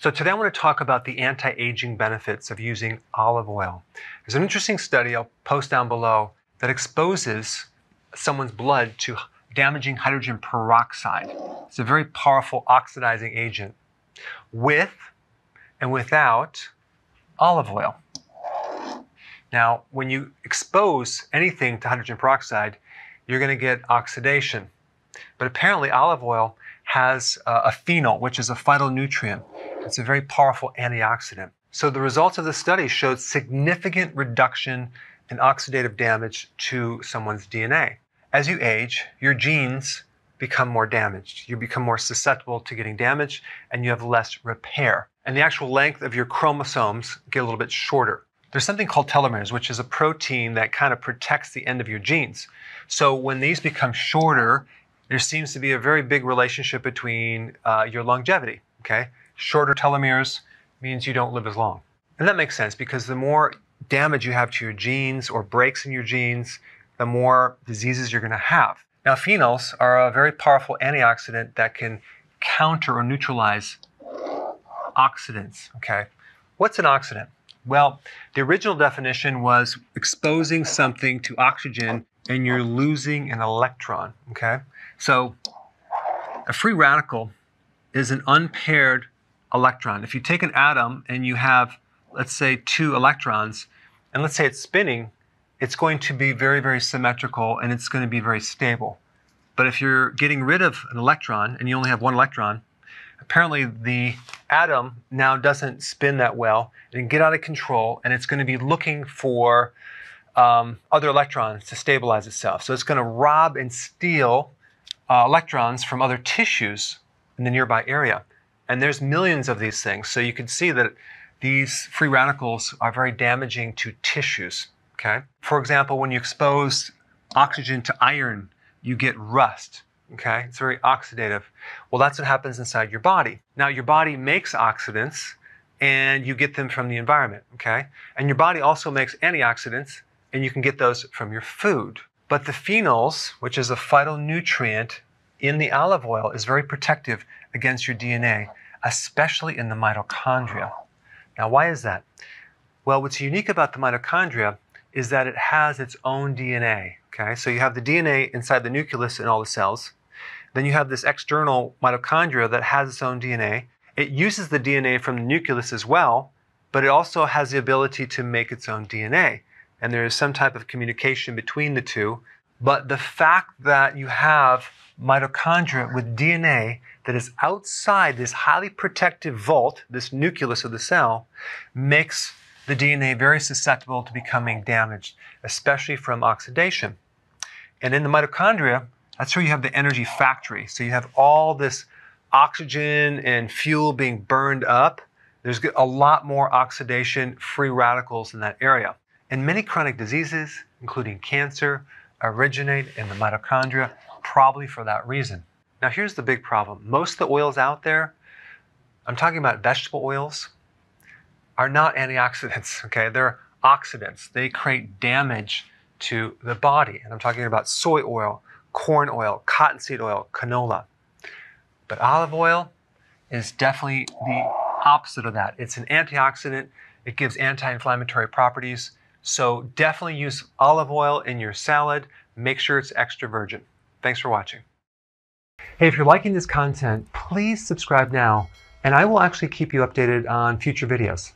So today I want to talk about the anti-aging benefits of using olive oil. There's an interesting study I'll post down below that exposes someone's blood to damaging hydrogen peroxide. It's a very powerful oxidizing agent with and without olive oil. Now, when you expose anything to hydrogen peroxide, you're going to get oxidation. But apparently, olive oil has uh, a phenol, which is a phytonutrient. It's a very powerful antioxidant. So the results of the study showed significant reduction in oxidative damage to someone's DNA. As you age, your genes become more damaged. You become more susceptible to getting damage and you have less repair. And the actual length of your chromosomes get a little bit shorter. There's something called telomeres, which is a protein that kind of protects the end of your genes. So when these become shorter there seems to be a very big relationship between uh, your longevity. Okay, shorter telomeres means you don't live as long, and that makes sense because the more damage you have to your genes or breaks in your genes, the more diseases you're going to have. Now, phenols are a very powerful antioxidant that can counter or neutralize oxidants. Okay, what's an oxidant? Well, the original definition was exposing something to oxygen and you're losing an electron, okay? So a free radical is an unpaired electron. If you take an atom and you have, let's say, two electrons, and let's say it's spinning, it's going to be very, very symmetrical and it's going to be very stable. But if you're getting rid of an electron and you only have one electron, apparently the atom now doesn't spin that well and get out of control and it's going to be looking for um, other electrons to stabilize itself. So it's going to rob and steal uh, electrons from other tissues in the nearby area. And there's millions of these things. So you can see that these free radicals are very damaging to tissues. Okay. For example, when you expose oxygen to iron, you get rust. Okay. It's very oxidative. Well, that's what happens inside your body. Now, your body makes oxidants and you get them from the environment. Okay. And your body also makes antioxidants and you can get those from your food. But the phenols, which is a phytonutrient in the olive oil, is very protective against your DNA, especially in the mitochondria. Now, why is that? Well, what's unique about the mitochondria is that it has its own DNA. Okay, so you have the DNA inside the nucleus in all the cells. Then you have this external mitochondria that has its own DNA. It uses the DNA from the nucleus as well, but it also has the ability to make its own DNA and there is some type of communication between the two. But the fact that you have mitochondria with DNA that is outside this highly protective vault, this nucleus of the cell, makes the DNA very susceptible to becoming damaged, especially from oxidation. And in the mitochondria, that's where you have the energy factory. So you have all this oxygen and fuel being burned up. There's a lot more oxidation, free radicals in that area. And many chronic diseases, including cancer, originate in the mitochondria, probably for that reason. Now, here's the big problem most of the oils out there, I'm talking about vegetable oils, are not antioxidants, okay? They're oxidants. They create damage to the body. And I'm talking about soy oil, corn oil, cottonseed oil, canola. But olive oil is definitely the opposite of that. It's an antioxidant, it gives anti inflammatory properties, so definitely use olive oil in your salad. Make sure it's extra virgin. Thanks for watching. Hey, if you're liking this content, please subscribe now, and I will actually keep you updated on future videos.